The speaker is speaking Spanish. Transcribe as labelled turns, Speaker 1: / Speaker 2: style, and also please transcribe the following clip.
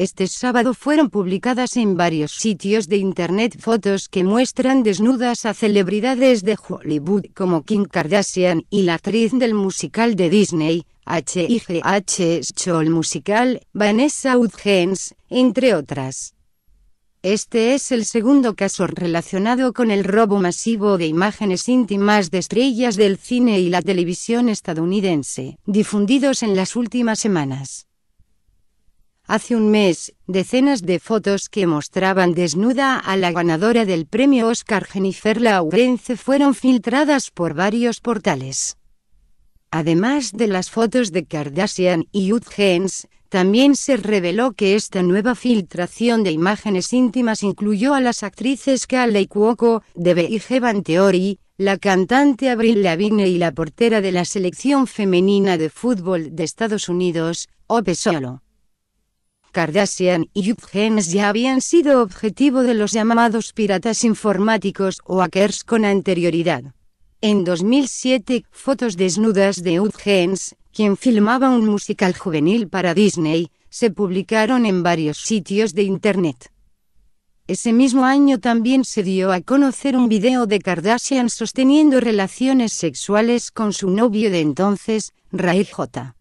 Speaker 1: Este sábado fueron publicadas en varios sitios de internet fotos que muestran desnudas a celebridades de Hollywood como Kim Kardashian y la actriz del musical de Disney, H.I.G.H. Scholl Musical, Vanessa Hudgens, entre otras. Este es el segundo caso relacionado con el robo masivo de imágenes íntimas de estrellas del cine y la televisión estadounidense, difundidos en las últimas semanas. Hace un mes, decenas de fotos que mostraban desnuda a la ganadora del premio Oscar Jennifer Lawrence fueron filtradas por varios portales. Además de las fotos de Kardashian y Hens, también se reveló que esta nueva filtración de imágenes íntimas incluyó a las actrices Kalei Cuoco, de B.I.G. Banteori, la cantante Abril Lavigne y la portera de la selección femenina de fútbol de Estados Unidos, Ope Solo. Kardashian y James ya habían sido objetivo de los llamados piratas informáticos o hackers con anterioridad. En 2007, fotos desnudas de Hughes, quien filmaba un musical juvenil para Disney, se publicaron en varios sitios de Internet. Ese mismo año también se dio a conocer un video de Kardashian sosteniendo relaciones sexuales con su novio de entonces, Ray J.